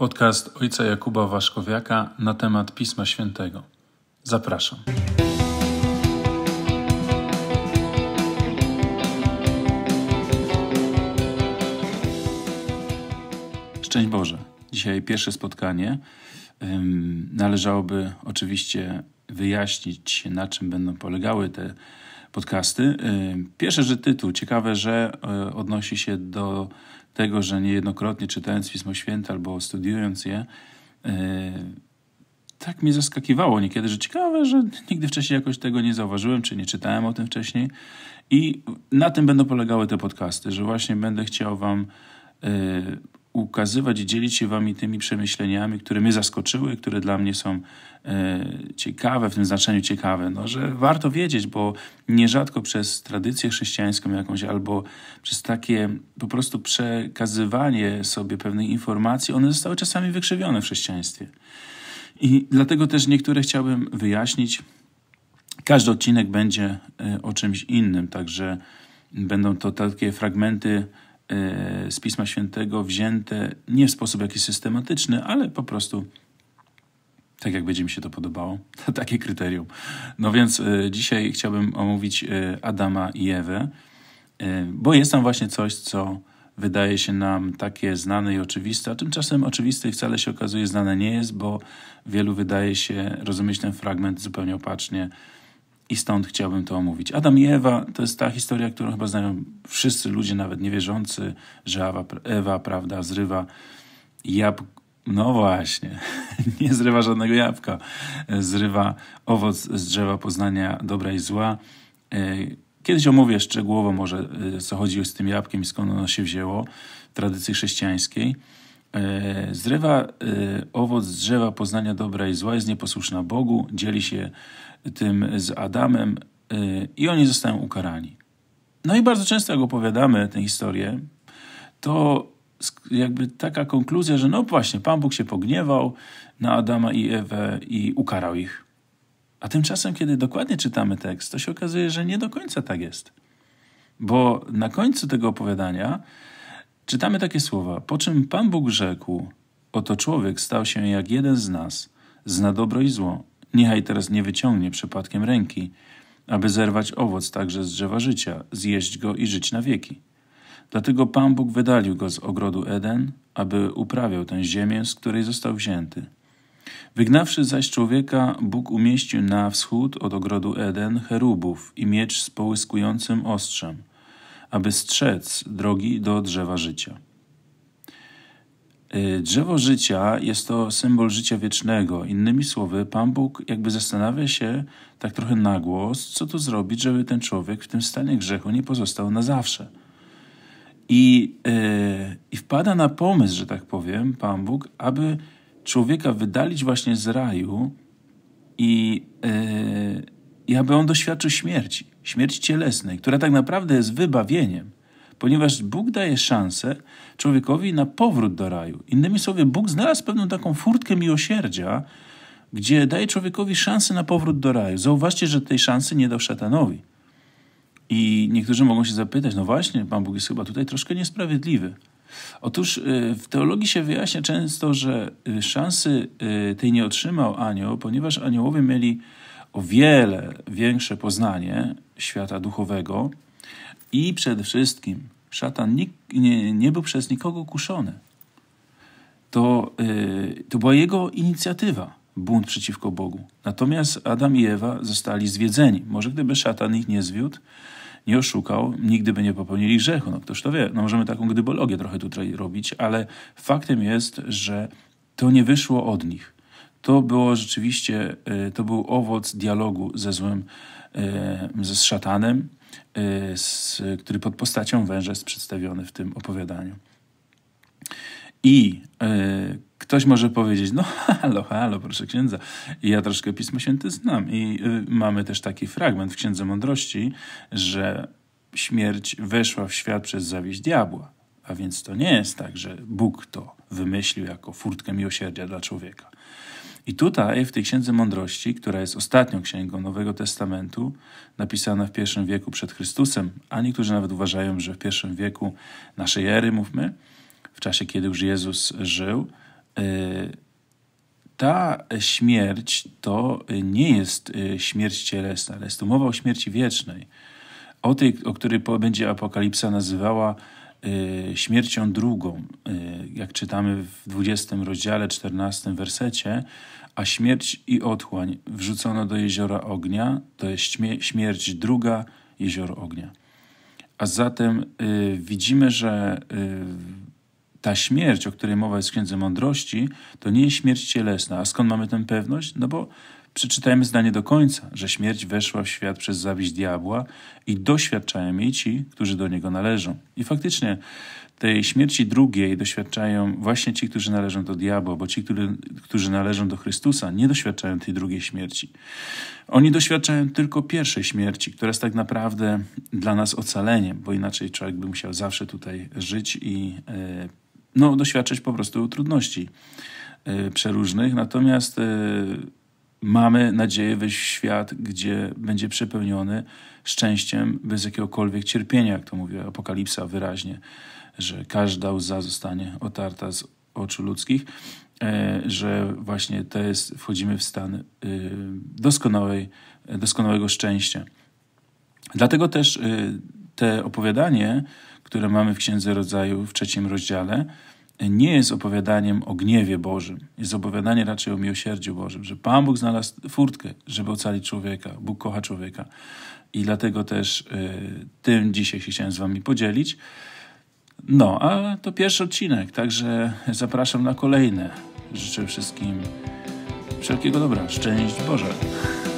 Podcast ojca Jakuba Waszkowiaka na temat Pisma Świętego. Zapraszam. Szczęść Boże. Dzisiaj pierwsze spotkanie. Należałoby oczywiście wyjaśnić, na czym będą polegały te podcasty. Y, pierwsze, że tytuł. Ciekawe, że y, odnosi się do tego, że niejednokrotnie czytając Pismo Święte albo studiując je, y, tak mnie zaskakiwało niekiedy, że ciekawe, że nigdy wcześniej jakoś tego nie zauważyłem, czy nie czytałem o tym wcześniej. I na tym będą polegały te podcasty, że właśnie będę chciał Wam ukazywać i dzielić się wami tymi przemyśleniami, które mnie zaskoczyły, które dla mnie są e, ciekawe, w tym znaczeniu ciekawe, no, że warto wiedzieć, bo nierzadko przez tradycję chrześcijańską jakąś albo przez takie po prostu przekazywanie sobie pewnej informacji, one zostały czasami wykrzywione w chrześcijaństwie. I dlatego też niektóre chciałbym wyjaśnić. Każdy odcinek będzie e, o czymś innym, także będą to takie fragmenty z Pisma Świętego wzięte nie w sposób jakiś systematyczny, ale po prostu tak, jak będzie mi się to podobało. Takie kryterium. No więc e, dzisiaj chciałbym omówić e, Adama i Ewę, e, bo jest tam właśnie coś, co wydaje się nam takie znane i oczywiste, a tymczasem oczywiste i wcale się okazuje znane nie jest, bo wielu wydaje się rozumieć ten fragment zupełnie opacznie i stąd chciałbym to omówić. Adam i Ewa to jest ta historia, którą chyba znają wszyscy ludzie, nawet niewierzący, że Ewa, prawda, zrywa jabłko. No właśnie, nie zrywa żadnego jabłka. Zrywa owoc z drzewa poznania dobra i zła. E, kiedyś omówię szczegółowo może, e, co chodzi z tym jabłkiem i skąd ono się wzięło w tradycji chrześcijańskiej. E, zrywa e, owoc z drzewa poznania dobra i zła, jest nieposłuszna Bogu, dzieli się tym z Adamem e, i oni zostają ukarani. No i bardzo często, jak opowiadamy tę historię, to jakby taka konkluzja, że no właśnie, Pan Bóg się pogniewał na Adama i Ewę i ukarał ich. A tymczasem, kiedy dokładnie czytamy tekst, to się okazuje, że nie do końca tak jest. Bo na końcu tego opowiadania Czytamy takie słowa: Po czym Pan Bóg rzekł: Oto człowiek stał się jak jeden z nas, zna dobro i zło. Niechaj teraz nie wyciągnie przypadkiem ręki, aby zerwać owoc także z drzewa życia, zjeść go i żyć na wieki. Dlatego Pan Bóg wydalił go z ogrodu Eden, aby uprawiał tę ziemię, z której został wzięty. Wygnawszy zaś człowieka, Bóg umieścił na wschód od ogrodu Eden cherubów i miecz z połyskującym ostrzem – aby strzec drogi do drzewa życia. Y, drzewo życia jest to symbol życia wiecznego. Innymi słowy, Pan Bóg jakby zastanawia się tak trochę na głos, co tu zrobić, żeby ten człowiek w tym stanie grzechu nie pozostał na zawsze. I, yy, I wpada na pomysł, że tak powiem, Pan Bóg, aby człowieka wydalić właśnie z raju i, yy, i aby on doświadczył śmierci śmierci cielesnej, która tak naprawdę jest wybawieniem, ponieważ Bóg daje szansę człowiekowi na powrót do raju. Innymi słowy, Bóg znalazł pewną taką furtkę miłosierdzia, gdzie daje człowiekowi szansę na powrót do raju. Zauważcie, że tej szansy nie dał szatanowi. I niektórzy mogą się zapytać, no właśnie, Pan Bóg jest chyba tutaj troszkę niesprawiedliwy. Otóż y, w teologii się wyjaśnia często, że y, szansy y, tej nie otrzymał anioł, ponieważ aniołowie mieli o wiele większe poznanie świata duchowego i przede wszystkim szatan nie, nie, nie był przez nikogo kuszony. To, yy, to była jego inicjatywa, bunt przeciwko Bogu. Natomiast Adam i Ewa zostali zwiedzeni. Może gdyby szatan ich nie zwiódł, nie oszukał, nigdy by nie popełnili grzechu. No ktoś to wie. No możemy taką gdybologię trochę tutaj robić, ale faktem jest, że to nie wyszło od nich to było rzeczywiście, e, to był owoc dialogu ze złym, e, ze szatanem, e, z, który pod postacią węża jest przedstawiony w tym opowiadaniu. I y, ktoś może powiedzieć, no halo, halo, proszę księdza, ja troszkę Pismo Święte znam. I y, mamy też taki fragment w Księdze Mądrości, że śmierć weszła w świat przez zawieść diabła. A więc to nie jest tak, że Bóg to wymyślił jako furtkę miłosierdzia dla człowieka. I tutaj w tej Księdze Mądrości, która jest ostatnią księgą Nowego Testamentu, napisana w I wieku przed Chrystusem, a niektórzy nawet uważają, że w I wieku naszej ery, mówmy, w czasie kiedy już Jezus żył, y, ta śmierć to nie jest y, śmierć cielesna, ale jest tu mowa o śmierci wiecznej, o tej, o której będzie Apokalipsa nazywała Y, śmiercią drugą, y, jak czytamy w 20 rozdziale 14 wersecie, a śmierć i otchłań wrzucono do jeziora ognia, to jest śmierć druga, jezioro ognia. A zatem y, widzimy, że ta śmierć, o której mowa jest w Księdze Mądrości, to nie jest śmierć cielesna. A skąd mamy tę pewność? No bo Przeczytajmy zdanie do końca, że śmierć weszła w świat przez zawiść diabła i doświadczają jej ci, którzy do niego należą. I faktycznie tej śmierci drugiej doświadczają właśnie ci, którzy należą do diabła, bo ci, którzy, którzy należą do Chrystusa, nie doświadczają tej drugiej śmierci. Oni doświadczają tylko pierwszej śmierci, która jest tak naprawdę dla nas ocaleniem, bo inaczej człowiek by musiał zawsze tutaj żyć i e, no, doświadczać po prostu trudności e, przeróżnych. Natomiast e, mamy nadzieję wejść w świat, gdzie będzie przepełniony szczęściem bez jakiegokolwiek cierpienia, jak to mówi Apokalipsa wyraźnie, że każda łza zostanie otarta z oczu ludzkich, e, że właśnie to jest, wchodzimy w stan y, doskonałej, doskonałego szczęścia. Dlatego też y, te opowiadanie, które mamy w Księdze Rodzaju w trzecim rozdziale, nie jest opowiadaniem o gniewie Bożym, jest opowiadanie raczej o miłosierdziu Bożym, że Pan Bóg znalazł furtkę, żeby ocalić człowieka. Bóg kocha człowieka. I dlatego też y, tym dzisiaj się chciałem z Wami podzielić. No, a to pierwszy odcinek, także zapraszam na kolejne. Życzę wszystkim wszelkiego dobra. Szczęść Boże.